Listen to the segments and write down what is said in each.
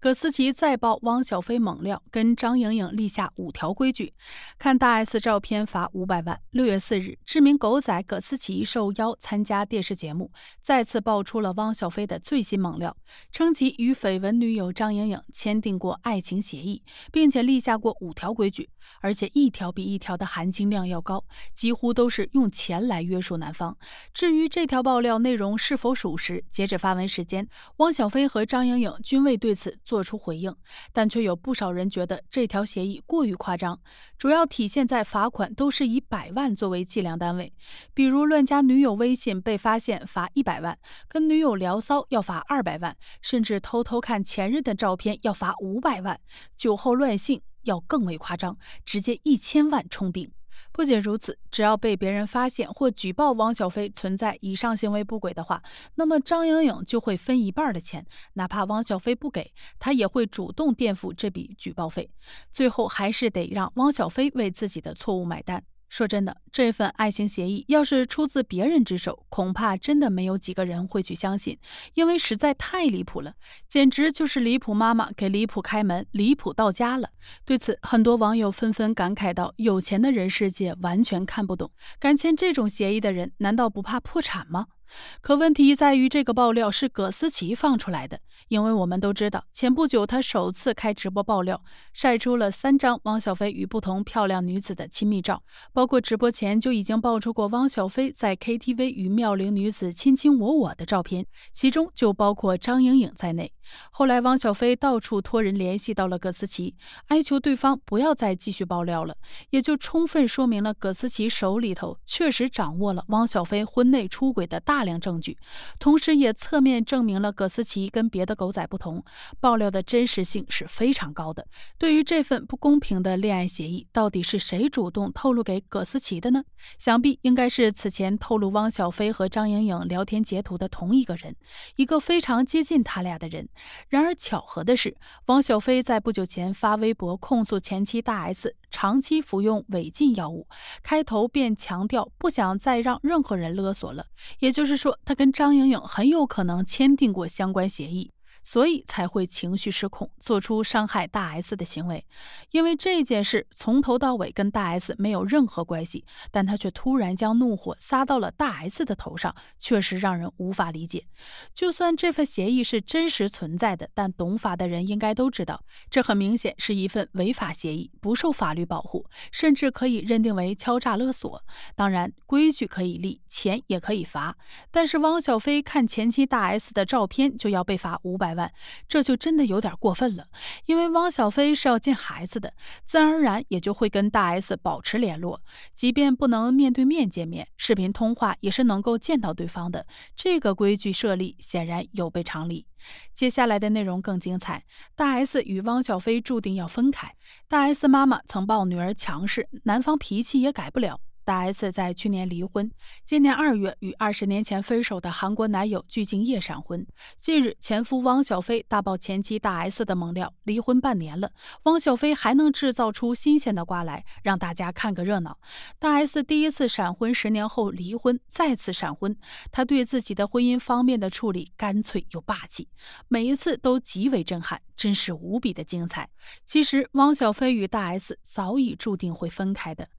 葛思琪再爆汪小菲猛料，跟张颖颖立下五条规矩。看大 S 照片罚五百万。六月四日，知名狗仔葛思琪受邀参加电视节目，再次爆出了汪小菲的最新猛料，称其与绯闻女友张颖颖签订过爱情协议，并且立下过五条规矩。而且一条比一条的含金量要高，几乎都是用钱来约束男方。至于这条爆料内容是否属实，截止发文时间，汪小菲和张颖颖均未对此做出回应。但却有不少人觉得这条协议过于夸张，主要体现在罚款都是以百万作为计量单位，比如乱加女友微信被发现罚一百万，跟女友聊骚要罚二百万，甚至偷偷看前任的照片要罚五百万，酒后乱性。要更为夸张，直接一千万冲顶。不仅如此，只要被别人发现或举报汪小菲存在以上行为不轨的话，那么张颖颖就会分一半的钱，哪怕汪小菲不给，她也会主动垫付这笔举报费。最后还是得让汪小菲为自己的错误买单。说真的，这份爱情协议要是出自别人之手，恐怕真的没有几个人会去相信，因为实在太离谱了，简直就是离谱！妈妈给离谱开门，离谱到家了。对此，很多网友纷纷感慨道：“有钱的人世界完全看不懂，敢签这种协议的人，难道不怕破产吗？”可问题在于，这个爆料是葛思琪放出来的，因为我们都知道，前不久他首次开直播爆料，晒出了三张汪小菲与不同漂亮女子的亲密照，包括直播前就已经爆出过汪小菲在 KTV 与妙龄女子卿卿我我的照片，其中就包括张莹颖在内。后来，汪小菲到处托人联系到了葛思琪，哀求对方不要再继续爆料了，也就充分说明了葛思琪手里头确实掌握了汪小菲婚内出轨的大。大量证据，同时也侧面证明了葛思琪跟别的狗仔不同，爆料的真实性是非常高的。对于这份不公平的恋爱协议，到底是谁主动透露给葛思琪的呢？想必应该是此前透露汪小菲和张颖颖聊天截图的同一个人，一个非常接近他俩的人。然而巧合的是，汪小菲在不久前发微博控诉前妻大 S。长期服用违禁药物，开头便强调不想再让任何人勒索了。也就是说，他跟张莹颖很有可能签订过相关协议。所以才会情绪失控，做出伤害大 S 的行为。因为这件事从头到尾跟大 S 没有任何关系，但他却突然将怒火撒到了大 S 的头上，确实让人无法理解。就算这份协议是真实存在的，但懂法的人应该都知道，这很明显是一份违法协议，不受法律保护，甚至可以认定为敲诈勒索。当然，规矩可以立，钱也可以罚，但是汪小菲看前妻大 S 的照片就要被罚五百万。这就真的有点过分了，因为汪小菲是要见孩子的，自然而然也就会跟大 S 保持联络，即便不能面对面见面，视频通话也是能够见到对方的。这个规矩设立显然有悖常理。接下来的内容更精彩，大 S 与汪小菲注定要分开。大 S 妈妈曾抱女儿强势，男方脾气也改不了。大 S 在去年离婚，今年二月与二十年前分手的韩国男友具静业闪婚。近日，前夫汪小菲大爆前妻大 S 的猛料，离婚半年了，汪小菲还能制造出新鲜的瓜来，让大家看个热闹。大 S 第一次闪婚十年后离婚，再次闪婚，她对自己的婚姻方面的处理干脆又霸气，每一次都极为震撼，真是无比的精彩。其实，汪小菲与大 S 早已注定会分开的。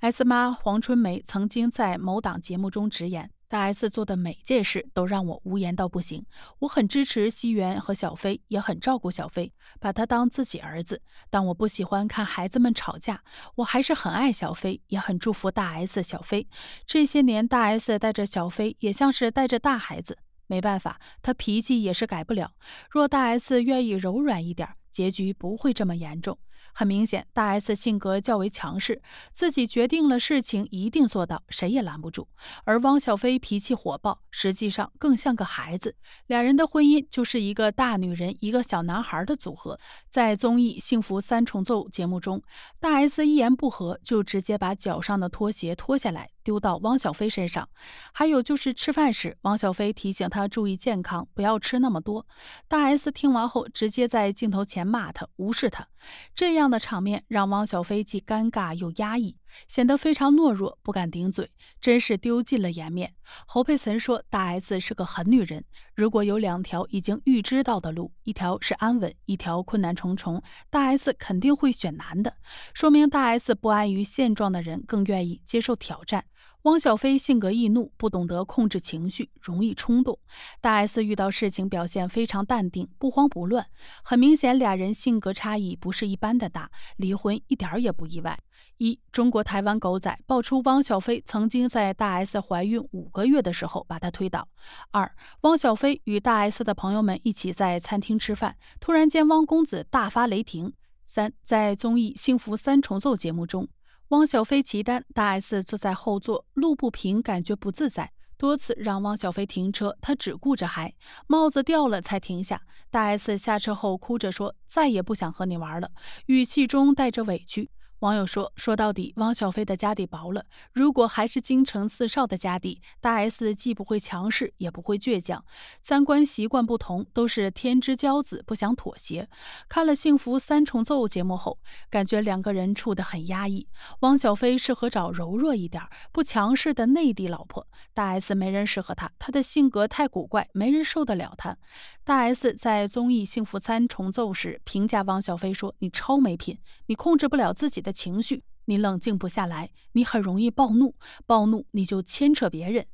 S 妈黄。春梅曾经在某档节目中直言：“大 S 做的每件事都让我无言到不行。我很支持西媛和小飞，也很照顾小飞，把他当自己儿子。但我不喜欢看孩子们吵架。我还是很爱小飞，也很祝福大 S、小飞。这些年，大 S 带着小飞也像是带着大孩子。没办法，他脾气也是改不了。若大 S 愿意柔软一点，结局不会这么严重。”很明显，大 S 性格较为强势，自己决定了事情一定做到，谁也拦不住。而汪小菲脾气火爆。实际上更像个孩子，两人的婚姻就是一个大女人一个小男孩的组合。在综艺《幸福三重奏》节目中，大 S 一言不合就直接把脚上的拖鞋脱下来丢到汪小菲身上。还有就是吃饭时，汪小菲提醒他注意健康，不要吃那么多。大 S 听完后直接在镜头前骂他，无视他。这样的场面让汪小菲既尴尬又压抑。显得非常懦弱，不敢顶嘴，真是丢尽了颜面。侯佩岑说：“大 S 是个狠女人，如果有两条已经预知到的路，一条是安稳，一条困难重重，大 S 肯定会选难的，说明大 S 不安于现状的人更愿意接受挑战。”汪小菲性格易怒，不懂得控制情绪，容易冲动。大 S 遇到事情表现非常淡定，不慌不乱。很明显，俩人性格差异不是一般的大，离婚一点也不意外。一、中国台湾狗仔爆出汪小菲曾经在大 S 怀孕五个月的时候把她推倒。二、汪小菲与大 S 的朋友们一起在餐厅吃饭，突然间汪公子大发雷霆。三、在综艺《幸福三重奏》节目中。汪小菲骑单，大 S 坐在后座，路不平，感觉不自在，多次让汪小菲停车，他只顾着嗨，帽子掉了才停下。大 S 下车后哭着说：“再也不想和你玩了”，语气中带着委屈。网友说：“说到底，汪小菲的家底薄了。如果还是京城四少的家底，大 S 既不会强势，也不会倔强。三观习惯不同，都是天之骄子，不想妥协。看了《幸福三重奏》节目后，感觉两个人处得很压抑。汪小菲适合找柔弱一点、不强势的内地老婆。大 S 没人适合他，他的性格太古怪，没人受得了他。大 S 在综艺《幸福三重奏》时评价汪小菲说：‘你超没品，你控制不了自己的。’”的情绪，你冷静不下来，你很容易暴怒，暴怒你就牵扯别人。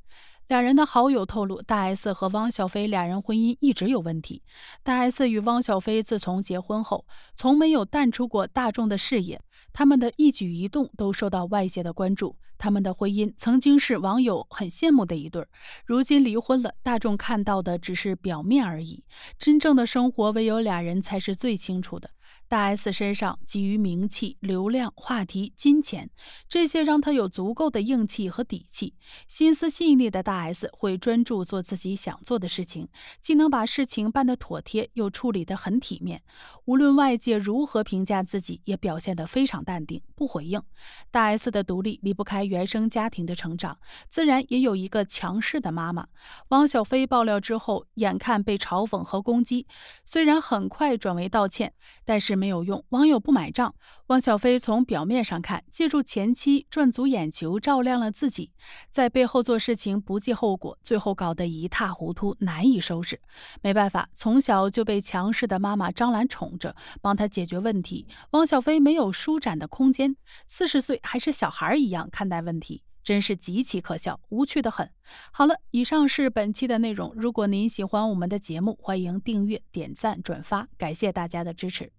两人的好友透露，大 S 和汪小菲两人婚姻一直有问题。大 S 与汪小菲自从结婚后，从没有淡出过大众的视野，他们的一举一动都受到外界的关注。他们的婚姻曾经是网友很羡慕的一对，如今离婚了，大众看到的只是表面而已，真正的生活唯有俩人才是最清楚的。大 S 身上给于名气、流量、话题、金钱，这些让她有足够的硬气和底气。心思细腻的大 S 会专注做自己想做的事情，既能把事情办得妥帖，又处理得很体面。无论外界如何评价自己，也表现得非常淡定，不回应。大 S 的独立离不开原生家庭的成长，自然也有一个强势的妈妈。汪小菲爆料之后，眼看被嘲讽和攻击，虽然很快转为道歉，但是。没有用，网友不买账。汪小菲从表面上看，借助前妻赚足眼球，照亮了自己，在背后做事情不计后果，最后搞得一塌糊涂，难以收拾。没办法，从小就被强势的妈妈张兰宠着，帮他解决问题。汪小菲没有舒展的空间，四十岁还是小孩一样看待问题，真是极其可笑，无趣得很。好了，以上是本期的内容。如果您喜欢我们的节目，欢迎订阅、点赞、转发，感谢大家的支持。